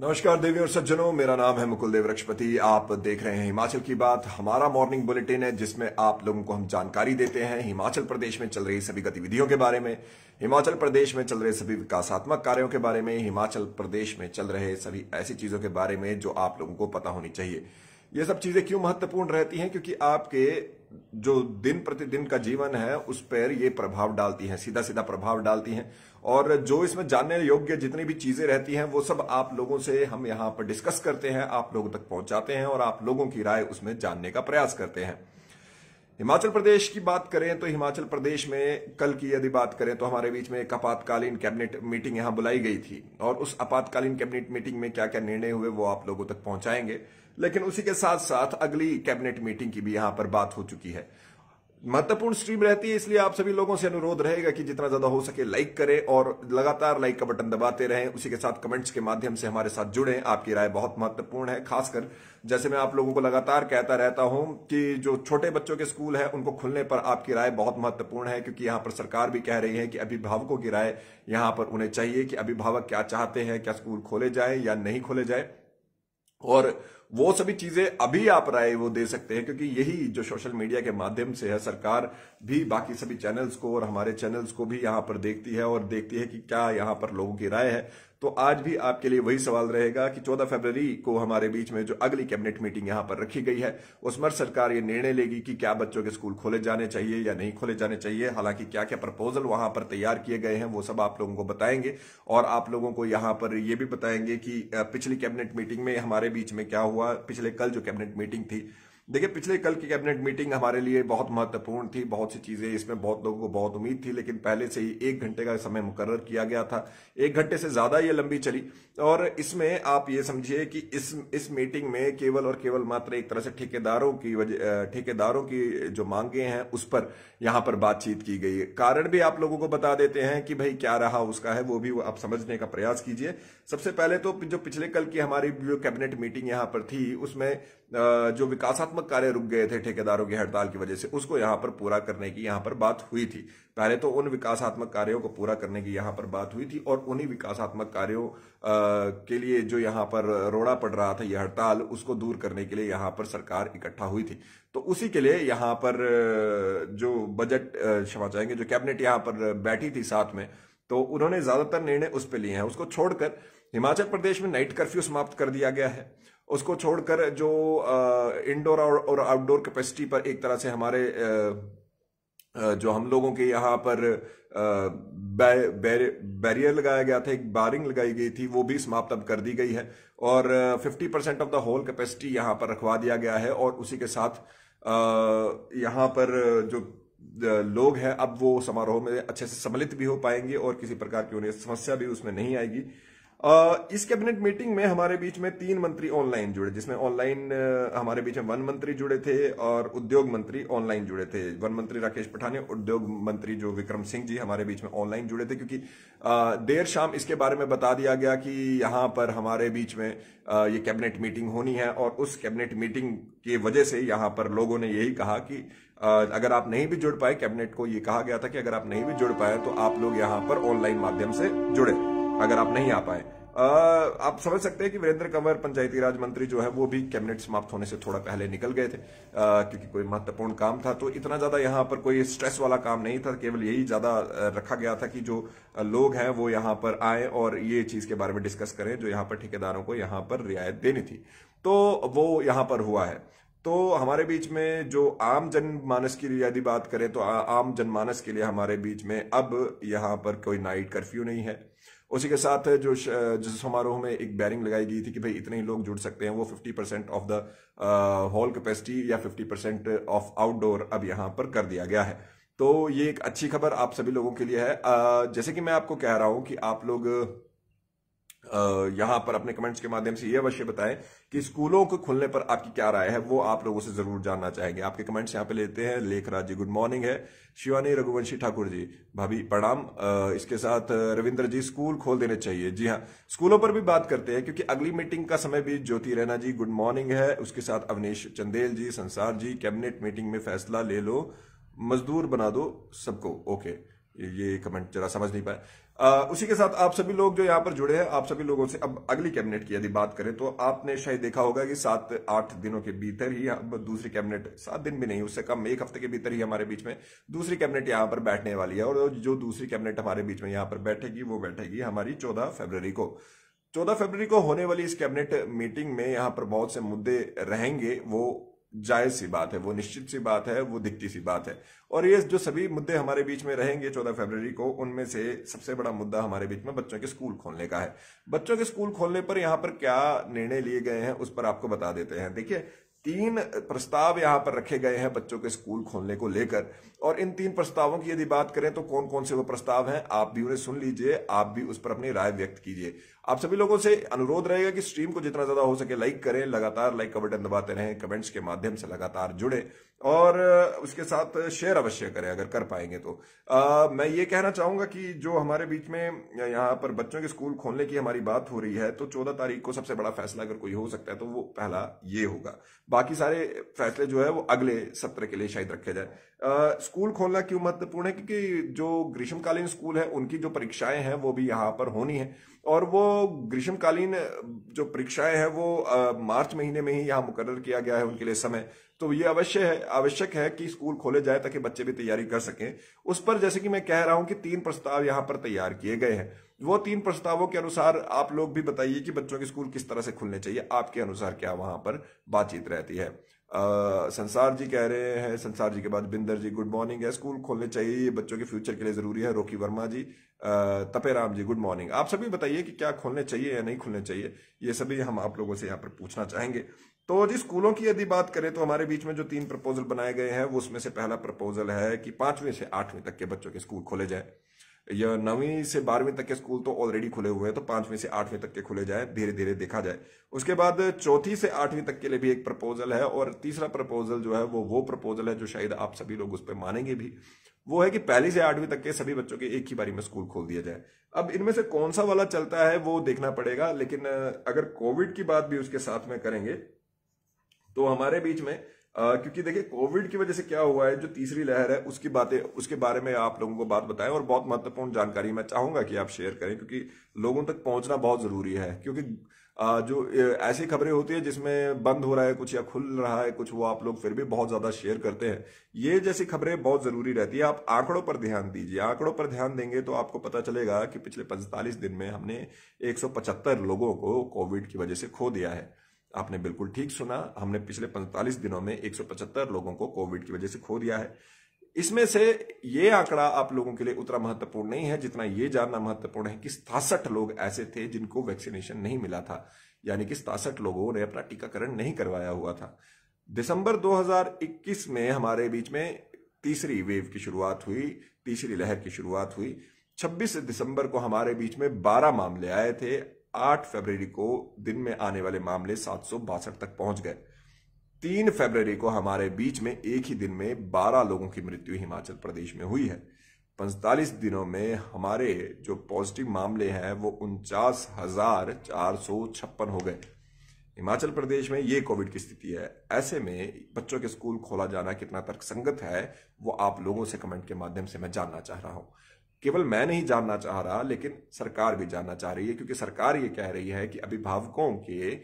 नमस्कार देवी और सज्जनों मेरा नाम है मुकुल देव रक्षपति आप देख रहे हैं हिमाचल की बात हमारा मॉर्निंग बुलेटिन है जिसमें आप लोगों को हम जानकारी देते हैं हिमाचल प्रदेश में चल रही सभी गतिविधियों के बारे में हिमाचल प्रदेश में चल रहे सभी विकासात्मक कार्यों के बारे में हिमाचल प्रदेश में चल रहे सभी ऐसी चीजों के बारे में जो आप लोगों को पता होनी चाहिए ये सब चीजें क्यों महत्वपूर्ण रहती हैं क्योंकि आपके जो दिन प्रतिदिन का जीवन है उस पर ये प्रभाव डालती हैं सीधा सीधा प्रभाव डालती हैं और जो इसमें जानने योग्य जितनी भी चीजें रहती हैं वो सब आप लोगों से हम यहाँ पर डिस्कस करते हैं आप लोगों तक पहुंचाते हैं और आप लोगों की राय उसमें जानने का प्रयास करते हैं हिमाचल प्रदेश की बात करें तो हिमाचल प्रदेश में कल की यदि बात करें तो हमारे बीच में एक आपातकालीन कैबिनेट मीटिंग यहां बुलाई गई थी और उस आपातकालीन कैबिनेट मीटिंग में क्या क्या निर्णय हुए वो आप लोगों तक पहुंचाएंगे लेकिन उसी के साथ साथ अगली कैबिनेट मीटिंग की भी यहां पर बात हो चुकी है महत्वपूर्ण स्ट्रीम रहती है इसलिए आप सभी लोगों से अनुरोध रहेगा कि जितना ज्यादा हो सके लाइक करें और लगातार लाइक का बटन दबाते रहें उसी के साथ कमेंट्स के माध्यम से हमारे साथ जुड़ें आपकी राय बहुत महत्वपूर्ण है खासकर जैसे मैं आप लोगों को लगातार कहता रहता हूं कि जो छोटे बच्चों के स्कूल है उनको खुलने पर आपकी राय बहुत महत्वपूर्ण है क्योंकि यहां पर सरकार भी कह रही है कि अभिभावकों की राय यहां पर उन्हें चाहिए कि अभिभावक क्या चाहते हैं क्या स्कूल खोले जाए या नहीं खोले जाए और वो सभी चीजें अभी आप राय वो दे सकते हैं क्योंकि यही जो सोशल मीडिया के माध्यम से है सरकार भी बाकी सभी चैनल्स को और हमारे चैनल्स को भी यहां पर देखती है और देखती है कि क्या यहां पर लोगों की राय है तो आज भी आपके लिए वही सवाल रहेगा कि 14 फरवरी को हमारे बीच में जो अगली कैबिनेट मीटिंग यहां पर रखी गई है उसमें सरकार ये निर्णय लेगी कि क्या बच्चों के स्कूल खोले जाने चाहिए या नहीं खोले जाने चाहिए हालांकि क्या क्या प्रपोजल वहां पर तैयार किए गए हैं वो सब आप लोगों को बताएंगे और आप लोगों को यहां पर यह भी बताएंगे कि पिछली कैबिनेट मीटिंग में हमारे बीच में क्या हुआ पिछले कल जो कैबिनेट मीटिंग थी देखिए पिछले कल की कैबिनेट मीटिंग हमारे लिए बहुत महत्वपूर्ण थी बहुत सी चीजें इसमें बहुत लोगों को बहुत उम्मीद थी लेकिन पहले से ही एक घंटे का समय मुकर्र किया गया था एक घंटे से ज्यादा ये लंबी चली और इसमें आप ये समझिए कि इस इस मीटिंग में केवल और केवल मात्र एक तरह से ठेकेदारों की वजह ठेकेदारों की जो मांगे हैं उस पर यहां पर बातचीत की गई कारण भी आप लोगों को बता देते हैं कि भाई क्या रहा उसका है वो भी आप समझने का प्रयास कीजिए सबसे पहले तो जो पिछले कल की हमारी जो कैबिनेट मीटिंग यहां पर थी उसमें जो विकासात्मक निर्माणात्मक कार्य रुक गए थे ठेकेदारों की हड़ताल की वजह से उसको यहां पर पूरा करने की यहां पर बात हुई थी पहले तो उन विकासात्मक कार्यों को पूरा करने की यहां पर बात हुई थी और उन्हीं विकासात्मक कार्यों के लिए जो यहां पर रोड़ा पड़ रहा था यह हड़ताल उसको दूर करने के लिए यहां पर सरकार इकट्ठा हुई थी तो उसी के लिए यहां पर जो बजट क्षमा चाहेंगे जो कैबिनेट यहां पर बैठी थी साथ में तो उन्होंने ज्यादातर निर्णय उस पर लिए हैं उसको छोड़कर हिमाचल प्रदेश में नाइट कर्फ्यू समाप्त कर दिया गया है उसको छोड़कर जो इंडोर और आउटडोर कैपेसिटी पर एक तरह से हमारे जो हम लोगों के यहाँ पर बैरियर बैर, लगाया गया था एक बारिंग लगाई गई थी वो भी समाप्त अब कर दी गई है और 50 percent of the whole capacity यहाँ पर रखवा दिया गया है और उसी के साथ यहाँ पर जो लोग हैं अब वो समारोह में अच्छे से सम्मिलित भी हो पाएंगे और किसी प्रकार की उन्हें समस्या भी उसमें नहीं आएगी इस कैबिनेट मीटिंग में हमारे बीच में तीन मंत्री ऑनलाइन जुड़े जिसमें ऑनलाइन हमारे बीच में वन मंत्री जुड़े थे और उद्योग मंत्री ऑनलाइन जुड़े थे वन मंत्री राकेश पठाने उद्योग मंत्री जो विक्रम सिंह जी हमारे बीच में ऑनलाइन जुड़े थे क्योंकि देर शाम इसके बारे में बता दिया गया कि यहां पर हमारे बीच में ये कैबिनेट मीटिंग होनी है और उस कैबिनेट मीटिंग की वजह से यहां पर लोगों ने यही कहा कि अगर आप नहीं भी जुड़ पाए कैबिनेट को ये कहा गया था कि अगर आप नहीं भी जुड़ पाए तो आप लोग यहां पर ऑनलाइन माध्यम से जुड़े अगर आप नहीं आ पाए आप समझ सकते हैं कि वीरेंद्र कंवर पंचायती राज मंत्री जो है वो भी कैबिनेट समाप्त होने से थोड़ा पहले निकल गए थे आ, क्योंकि कोई महत्वपूर्ण काम था तो इतना ज्यादा यहां पर कोई स्ट्रेस वाला काम नहीं था केवल यही ज्यादा रखा गया था कि जो लोग हैं वो यहां पर आए और ये चीज के बारे में डिस्कस करें जो यहाँ पर ठेकेदारों को यहां पर रियायत देनी थी तो वो यहां पर हुआ है तो हमारे बीच में जो आम जनमानस की यदि बात करें तो आ, आम जनमानस के लिए हमारे बीच में अब यहां पर कोई नाइट कर्फ्यू नहीं है उसी के साथ जो जिस समारोह में एक बैरिंग लगाई गई थी कि भाई इतने ही लोग जुड़ सकते हैं वो 50 percent of the hall capacity या 50 परसेंट ऑफ आउटडोर अब यहां पर कर दिया गया है तो ये एक अच्छी खबर आप सभी लोगों के लिए है जैसे कि मैं आपको कह रहा हूं कि आप लोग यहां पर अपने कमेंट्स के माध्यम से यह अवश्य बताएं कि स्कूलों को खुलने पर आपकी क्या राय है वो आप लोगों से जरूर जानना चाहेंगे आपके कमेंट्स यहां पे लेते हैं लेखराज जी गुड मॉर्निंग है शिवानी रघुवंशी ठाकुर जी भाभी प्रणाम इसके साथ रविंद्र जी स्कूल खोल देने चाहिए जी हाँ स्कूलों पर भी बात करते हैं क्योंकि अगली मीटिंग का समय भी ज्योति रैना जी गुड मॉर्निंग है उसके साथ अवनीश चंदेल जी संसार जी कैबिनेट मीटिंग में फैसला ले लो मजदूर बना दो सबको ओके ये कमेंट जरा समझ नहीं पाया उसी के साथ आप सभी लोग जो यहाँ पर जुड़े हैं आप सभी लोगों से अब अगली कैबिनेट की यदि बात करें तो आपने शायद देखा होगा कि सात आठ दिनों के भीतर ही अब दूसरी कैबिनेट सात दिन भी नहीं उससे कम एक हफ्ते के भीतर ही हमारे बीच में दूसरी कैबिनेट यहाँ पर बैठने वाली है और जो दूसरी कैबिनेट हमारे बीच में यहाँ पर बैठेगी वो बैठेगी हमारी चौदह फेबररी को चौदह फरवरी को होने वाली इस कैबिनेट मीटिंग में यहाँ पर बहुत से मुद्दे रहेंगे वो जायज सी बात है वो निश्चित सी बात है वो दिखती सी बात है और ये जो सभी मुद्दे हमारे बीच में रहेंगे चौदह फरवरी को उनमें से सबसे बड़ा मुद्दा हमारे बीच में बच्चों के स्कूल खोलने का है बच्चों के स्कूल खोलने पर यहाँ पर क्या निर्णय लिए गए हैं उस पर आपको बता देते हैं देखिए तीन प्रस्ताव यहाँ पर रखे गए हैं बच्चों के स्कूल खोलने को लेकर और इन तीन प्रस्तावों की यदि बात करें तो कौन कौन से वो प्रस्ताव हैं आप भी उन्हें सुन लीजिए आप भी उस पर अपनी राय व्यक्त कीजिए आप सभी लोगों से अनुरोध रहेगा कि स्ट्रीम को जितना ज्यादा हो सके लाइक करें लगातार लाइक का बटन दबाते रहें कमेंट्स के माध्यम से लगातार जुड़े और उसके साथ शेयर अवश्य करें अगर कर पाएंगे तो आ, मैं ये कहना चाहूंगा कि जो हमारे बीच में यहाँ पर बच्चों के स्कूल खोलने की हमारी बात हो रही है तो चौदह तारीख को सबसे बड़ा फैसला अगर कोई हो सकता है तो वो पहला ये होगा बाकी सारे फैसले जो है वो अगले सत्र के लिए शायद रखे जाए स्कूल खोलना क्यों महत्वपूर्ण है क्योंकि जो ग्रीष्मकालीन स्कूल है उनकी जो परीक्षाएं हैं वो भी यहाँ पर होनी है और वो ग्रीष्मकालीन जो परीक्षाएं हैं वो आ, मार्च महीने में ही यहाँ मुकर किया गया है उनके लिए समय तो ये अवश्य है आवश्यक है कि स्कूल खोले जाए ताकि बच्चे भी तैयारी कर सकें उस पर जैसे कि मैं कह रहा हूं कि तीन प्रस्ताव यहां पर तैयार किए गए हैं वो तीन प्रस्तावों के अनुसार आप लोग भी बताइए कि बच्चों के स्कूल किस तरह से खुलने चाहिए आपके अनुसार क्या वहां पर बातचीत रहती है संसार जी कह रहे हैं संसार जी के बाद बिंदर जी गुड मॉर्निंग है स्कूल खोलने चाहिए ये बच्चों के फ्यूचर के लिए जरूरी है रोकी वर्मा जी तपे राम जी गुड मॉर्निंग आप सभी बताइए कि क्या खोलने चाहिए या नहीं खोलने चाहिए ये सभी हम आप लोगों से यहाँ पर पूछना चाहेंगे तो जी स्कूलों की यदि बात करें तो हमारे बीच में जो तीन प्रपोजल बनाए गए हैं वो उसमें से पहला प्रपोजल है कि पांचवें से आठवीं तक के बच्चों के स्कूल खोले जाए या नवीं से बारहवीं तक के स्कूल तो ऑलरेडी खुले हुए हैं तो पांचवीं से आठवीं तक के खुले जाए धीरे धीरे देखा जाए उसके बाद चौथी से आठवीं तक के लिए भी एक प्रपोजल है और तीसरा प्रपोजल जो है वो वो प्रपोजल है जो शायद आप सभी लोग उस पर मानेंगे भी वो है कि पहली से आठवीं तक के सभी बच्चों के एक ही बारी में स्कूल खोल दिया जाए अब इनमें से कौन सा वाला चलता है वो देखना पड़ेगा लेकिन अगर कोविड की बात भी उसके साथ में करेंगे तो हमारे बीच में क्योंकि देखिए कोविड की वजह से क्या हुआ है जो तीसरी लहर है उसकी बातें उसके बारे में आप लोगों को बात बताएं और बहुत महत्वपूर्ण जानकारी मैं चाहूंगा कि आप शेयर करें क्योंकि लोगों तक पहुंचना बहुत जरूरी है क्योंकि जो ऐसी खबरें होती है जिसमें बंद हो रहा है कुछ या खुल रहा है कुछ वो आप लोग फिर भी बहुत ज्यादा शेयर करते हैं ये जैसी खबरें बहुत जरूरी रहती है आप आंकड़ों पर ध्यान दीजिए आंकड़ों पर ध्यान देंगे तो आपको पता चलेगा कि पिछले पैंतालीस दिन में हमने एक लोगों को कोविड की वजह से खो दिया है आपने बिल्कुल ठीक सुना हमने पिछले 45 दिनों में 175 लोगों को कोविड की वजह से खो दिया है इसमें से ये आंकड़ा आप लोगों के लिए उतना महत्वपूर्ण नहीं है जितना ये जानना महत्वपूर्ण है कि सतासठ लोग ऐसे थे जिनको वैक्सीनेशन नहीं मिला था यानी कि सतासठ लोगों ने अपना टीकाकरण नहीं करवाया हुआ था दिसंबर 2021 में हमारे बीच में तीसरी वेव की शुरुआत हुई तीसरी लहर की शुरुआत हुई 26 दिसंबर को हमारे बीच में 12 मामले आए थे 8 फरवरी को दिन में आने वाले मामले सात तक पहुंच गए 3 फरवरी को हमारे बीच में एक ही दिन में 12 लोगों की मृत्यु हिमाचल प्रदेश में हुई है 45 दिनों में हमारे जो पॉजिटिव मामले हैं वो उनचास हजार चार सौ छप्पन हो गए हिमाचल प्रदेश में ये कोविड की स्थिति है ऐसे में बच्चों के स्कूल खोला जाना कितना तर्कसंगत है वो आप लोगों से कमेंट के माध्यम से मैं जानना चाह रहा हूं केवल मैं नहीं जानना चाह रहा लेकिन सरकार भी जानना चाह रही है क्योंकि सरकार ये कह रही है कि अभिभावकों के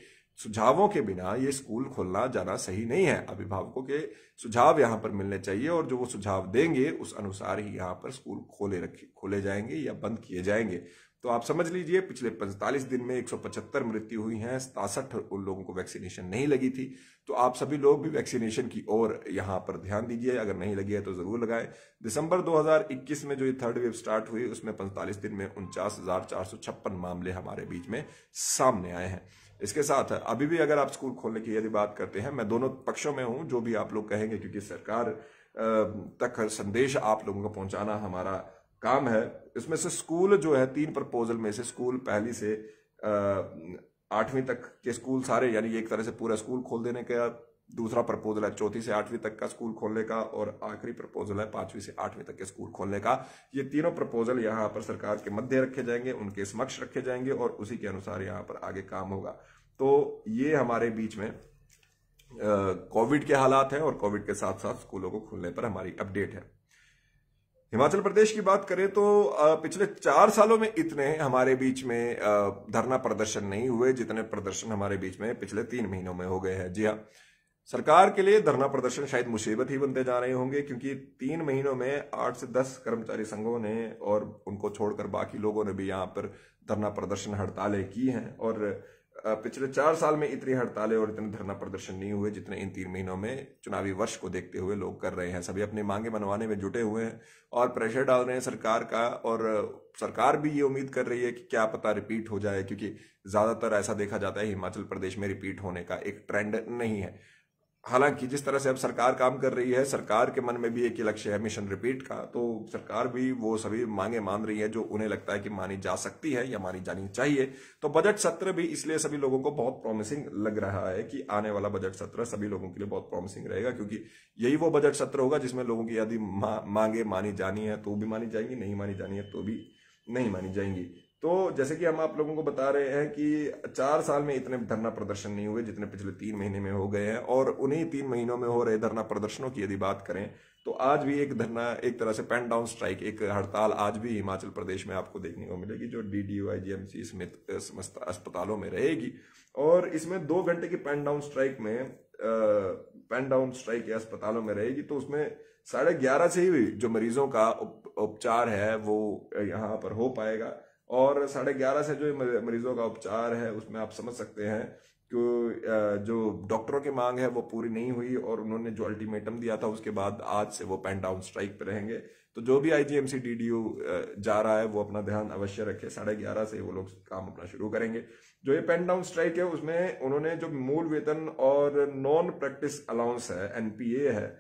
सुझावों के बिना ये स्कूल खोलना जाना सही नहीं है अभिभावकों के सुझाव यहाँ पर मिलने चाहिए और जो वो सुझाव देंगे उस अनुसार ही यहाँ पर स्कूल खोले रखे खोले जाएंगे या बंद किए जाएंगे तो आप समझ लीजिए पिछले 45 दिन में 175 मृत्यु हुई हैं सतासठ लोगों को वैक्सीनेशन नहीं लगी थी तो आप सभी लोग भी वैक्सीनेशन की ओर यहां पर ध्यान दीजिए अगर नहीं लगी है तो ज़रूर लगाएं दिसंबर 2021 में जो ये थर्ड वेव स्टार्ट हुई उसमें 45 दिन में उनचास मामले हमारे बीच में सामने आए हैं इसके साथ अभी भी अगर आप स्कूल खोलने की यदि बात करते हैं मैं दोनों पक्षों में हूँ जो भी आप लोग कहेंगे क्योंकि सरकार तक संदेश आप लोगों को पहुंचाना हमारा काम है इसमें से स्कूल जो है तीन प्रपोजल में से स्कूल पहली से आठवीं तक के स्कूल सारे यानी एक तरह से पूरा स्कूल खोल देने का दूसरा प्रपोजल है चौथी से आठवीं तक का स्कूल खोलने का और आखिरी प्रपोजल है पांचवी से आठवीं तक के स्कूल खोलने का ये तीनों प्रपोजल यहाँ पर सरकार के मध्य रखे जाएंगे उनके समक्ष रखे जाएंगे और उसी के अनुसार यहाँ पर आगे काम होगा तो ये हमारे बीच में कोविड के हालात हैं और कोविड के साथ साथ स्कूलों को खोलने पर हमारी अपडेट है हिमाचल प्रदेश की बात करें तो पिछले चार सालों में इतने हमारे बीच में धरना प्रदर्शन नहीं हुए जितने प्रदर्शन हमारे बीच में पिछले तीन महीनों में हो गए हैं जी हाँ सरकार के लिए धरना प्रदर्शन शायद मुसीबत ही बनते जा रहे होंगे क्योंकि तीन महीनों में आठ से दस कर्मचारी संघों ने और उनको छोड़कर बाकी लोगों ने भी यहाँ पर धरना प्रदर्शन हड़तालें की हैं और पिछले चार साल में इतनी हड़तालें और इतने धरना प्रदर्शन नहीं हुए जितने इन तीन महीनों में चुनावी वर्ष को देखते हुए लोग कर रहे हैं सभी अपनी मांगे मनवाने में जुटे हुए हैं और प्रेशर डाल रहे हैं सरकार का और सरकार भी ये उम्मीद कर रही है कि क्या पता रिपीट हो जाए क्योंकि ज्यादातर ऐसा देखा जाता है हिमाचल प्रदेश में रिपीट होने का एक ट्रेंड नहीं है हालांकि जिस तरह से अब सरकार काम कर रही है सरकार के मन में भी एक ही लक्ष्य है मिशन रिपीट का तो सरकार भी वो सभी मांगे मान रही है जो उन्हें लगता है कि मानी जा सकती है या मानी जानी चाहिए तो बजट सत्र भी इसलिए सभी लोगों को बहुत प्रॉमिसिंग लग रहा है कि आने वाला बजट सत्र सभी लोगों के लिए बहुत प्रॉमिसिंग रहेगा क्योंकि यही वो बजट सत्र होगा जिसमें लोगों की यदि मांगे मानी जानी है तो भी मानी जाएंगी नहीं मानी जानी है तो भी नहीं मानी जाएंगी तो जैसे कि हम आप लोगों को बता रहे हैं कि चार साल में इतने धरना प्रदर्शन नहीं हुए जितने पिछले तीन महीने में हो गए हैं और उन्हीं तीन महीनों में हो रहे धरना प्रदर्शनों की यदि बात करें तो आज भी एक धरना एक तरह से पेन डाउन स्ट्राइक एक हड़ताल आज भी हिमाचल प्रदेश में आपको देखने को मिलेगी जो डी डी सी समेत अस्पतालों में रहेगी और इसमें दो घंटे की पेन डाउन स्ट्राइक में पेन डाउन स्ट्राइक या अस्पतालों में रहेगी तो उसमें साढ़े ग्यारह से ही जो मरीजों का उपचार है वो यहाँ पर हो पाएगा और साढ़े ग्यारह से जो मरीजों का उपचार है उसमें आप समझ सकते हैं कि जो डॉक्टरों की मांग है वो पूरी नहीं हुई और उन्होंने जो अल्टीमेटम दिया था उसके बाद आज से वो पैन डाउन स्ट्राइक पर रहेंगे तो जो भी आईजीएमसी डीडीयू जा रहा है वो अपना ध्यान अवश्य रखे साढ़े ग्यारह से वो लोग काम अपना शुरू करेंगे जो ये पेन डाउन स्ट्राइक है उसमें उन्होंने जो मूल वेतन और नॉन प्रैक्टिस अलाउंस है एनपीए है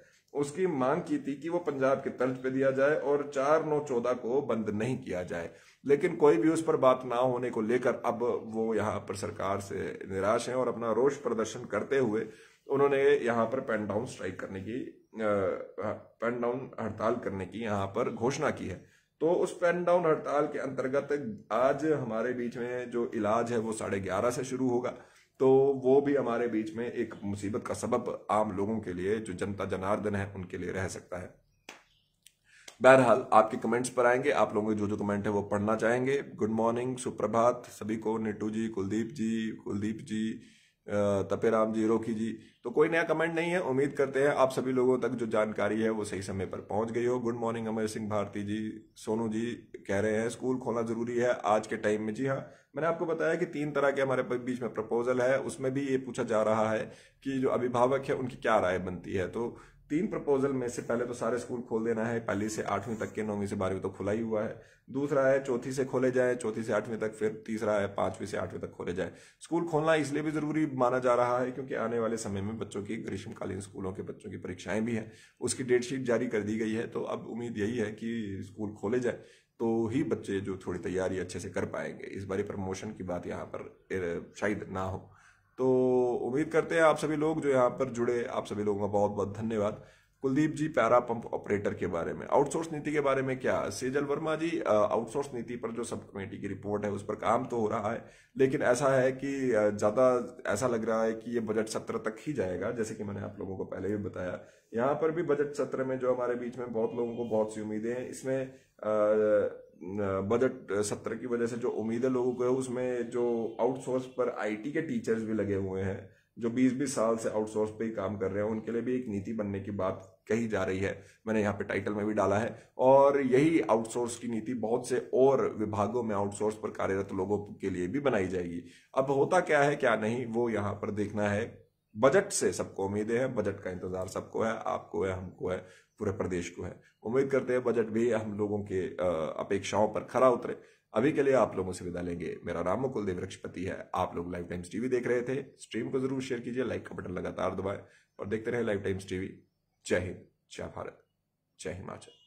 उसकी मांग की थी कि वो पंजाब के तर्ज पे दिया जाए और चार नौ चौदह को बंद नहीं किया जाए लेकिन कोई भी उस पर बात ना होने को लेकर अब वो यहाँ पर सरकार से निराश हैं और अपना रोष प्रदर्शन करते हुए उन्होंने यहाँ पर पेन डाउन स्ट्राइक करने की पेन डाउन हड़ताल करने की यहाँ पर घोषणा की है तो उस पेन डाउन हड़ताल के अंतर्गत आज हमारे बीच में जो इलाज है वो साढ़े ग्यारह से शुरू होगा तो वो भी हमारे बीच में एक मुसीबत का सबब आम लोगों के लिए जो जनता जनार्दन है उनके लिए रह सकता है बहरहाल आपके कमेंट्स पर आएंगे आप लोगों के जो जो कमेंट है वो पढ़ना चाहेंगे गुड मॉर्निंग सुप्रभात सभी को निटू जी कुलदीप जी कुलदीप जी तपेराम जी रोखी जी तो कोई नया कमेंट नहीं है उम्मीद करते हैं आप सभी लोगों तक जो जानकारी है वो सही समय पर पहुंच गई हो गुड मॉर्निंग अमर सिंह भारती जी सोनू जी कह रहे हैं स्कूल खोलना जरूरी है आज के टाइम में जी हाँ मैंने आपको बताया कि तीन तरह के हमारे बीच में प्रपोजल है उसमें भी ये पूछा जा रहा है कि जो अभिभावक है उनकी क्या राय बनती है तो तीन प्रपोजल में से पहले तो सारे स्कूल खोल देना है पहली से आठवीं तक के नौवीं से बारहवीं तो खुला ही हुआ है दूसरा है चौथी से खोले जाए चौथी से आठवीं तक फिर तीसरा है पांचवीं से आठवीं तक खोले जाए स्कूल खोलना इसलिए भी जरूरी माना जा रहा है क्योंकि आने वाले समय में बच्चों की ग्रीष्मकालीन स्कूलों के बच्चों की परीक्षाएं भी हैं उसकी डेट शीट जारी कर दी गई है तो अब उम्मीद यही है कि स्कूल खोले जाए तो ही बच्चे जो थोड़ी तैयारी अच्छे से कर पाएंगे इस बारे प्रमोशन की बात यहाँ पर शायद ना हो तो उम्मीद करते हैं आप सभी लोग जो यहाँ पर जुड़े आप सभी लोगों का बहुत बहुत धन्यवाद Kuldeep ji para pump operator के बारे में आउटसोर्स नीति के बारे में क्या सेजल वर्मा जी आउटसोर्स नीति पर जो सब कमेटी की रिपोर्ट है उस पर काम तो हो रहा है लेकिन ऐसा है कि ज़्यादा ऐसा लग रहा है कि ये बजट सत्र तक ही जाएगा जैसे कि मैंने आप लोगों को पहले भी बताया यहाँ पर भी बजट सत्र में जो हमारे बीच में बहुत लोगों को बहुत सी उम्मीदें हैं इसमें बजट सत्र की वजह से जो उम्मीदें लोगों को है उसमें जो आउटसोर्स पर आईटी के टीचर्स भी लगे हुए हैं जो 20-20 साल से आउटसोर्स पे ही काम कर रहे हैं उनके लिए भी एक नीति बनने की बात कही जा रही है मैंने यहाँ पे टाइटल में भी डाला है और यही आउटसोर्स की नीति बहुत से और विभागों में आउटसोर्स पर कार्यरत लोगों के लिए भी बनाई जाएगी अब होता क्या है क्या नहीं वो यहाँ पर देखना है बजट से सबको उम्मीदें हैं बजट का इंतजार सबको है आपको है हमको है पूरे प्रदेश को है उम्मीद करते हैं बजट भी हम लोगों के अपेक्षाओं पर खरा उतरे अभी के लिए आप लोगों से विदा लेंगे मेरा राम मुकुल देव वृक्षपति है आप लोग लाइव टाइम्स टीवी देख रहे थे स्ट्रीम को जरूर शेयर कीजिए लाइक का बटन लगातार दबाएं और देखते रहे लाइव टाइम्स टीवी जय हिंद जय भारत जय हिमाचल